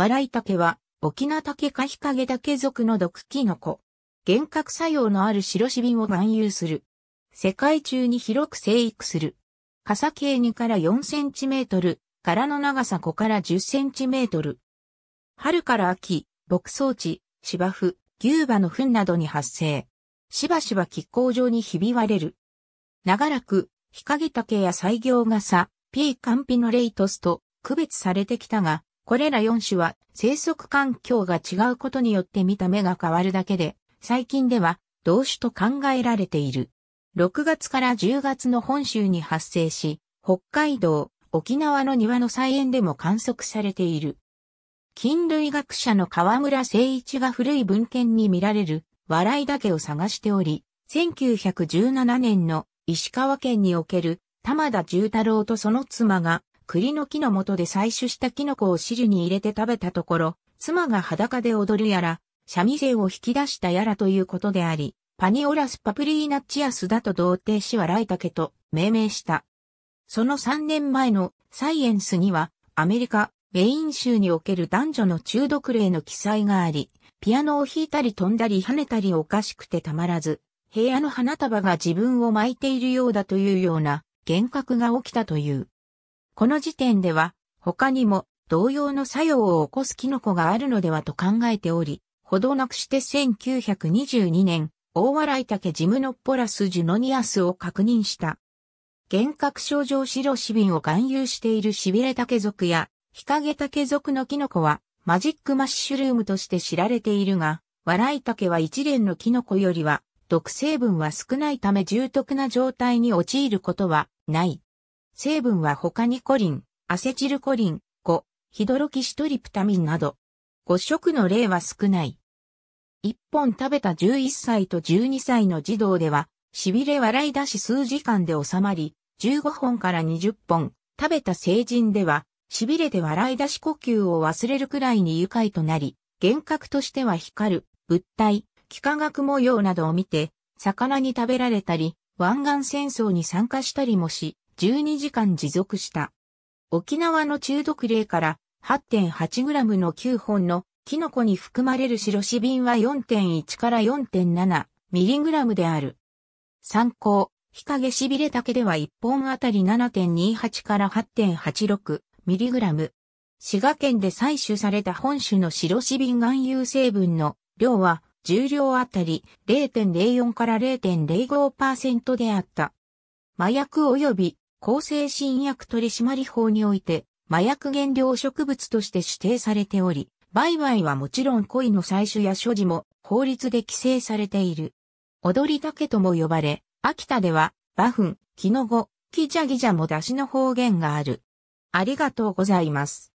笑い竹は、沖縄竹か日陰竹属の毒キノコ。幻覚作用のある白シビンを含有する。世界中に広く生育する。傘径2から4センチメートル、殻の長さ5から10センチメートル。春から秋、牧草地、芝生、牛馬の糞などに発生。しばしば気候上にひび割れる。長らく、日陰竹や採行傘、P カンピノレイトスと区別されてきたが、これら4種は生息環境が違うことによって見た目が変わるだけで、最近では同種と考えられている。6月から10月の本州に発生し、北海道、沖縄の庭の菜園でも観測されている。菌類学者の河村誠一が古い文献に見られる笑いだけを探しており、1917年の石川県における玉田重太郎とその妻が栗の木の元で採取したキノコを汁に入れて食べたところ、妻が裸で踊るやら、三味線を引き出したやらということであり、パニオラスパプリーナチアスだと同定し笑いたけと命名した。その3年前のサイエンスには、アメリカ、メイン州における男女の中毒例の記載があり、ピアノを弾いたり飛んだり跳ねたりおかしくてたまらず、部屋の花束が自分を巻いているようだというような幻覚が起きたという。この時点では、他にも同様の作用を起こすキノコがあるのではと考えており、ほどなくして1922年、大笑竹ジムノッポラスジュノニアスを確認した。幻覚症状白シビンを含有しているシビレたケ属や日陰竹属のキノコはマジックマッシュルームとして知られているが、笑い竹は一連のキノコよりは毒成分は少ないため重篤な状態に陥ることはない。成分は他にコリン、アセチルコリン、コ、ヒドロキシトリプタミンなど、5色の例は少ない。1本食べた11歳と12歳の児童では、痺れ笑い出し数時間で収まり、15本から20本、食べた成人では、痺れて笑い出し呼吸を忘れるくらいに愉快となり、幻覚としては光る、物体、幾何学模様などを見て、魚に食べられたり、湾岸戦争に参加したりもし、12時間持続した。沖縄の中毒例から 8.8g の9本のキノコに含まれる白シビンは4.1から 4.7mg である。参考、日陰しびれ竹では1本あたり7.28から 8.86mg。滋賀県で採取された本種の白シビン含有成分の量は重量あたり0.04から0.05%であった。麻薬及び抗生新薬取締法において、麻薬原料植物として指定されており、売買はもちろん恋の採取や所持も法律で規制されている。踊り竹とも呼ばれ、秋田では、バフン、キノゴ、キジャギジャも出汁の方言がある。ありがとうございます。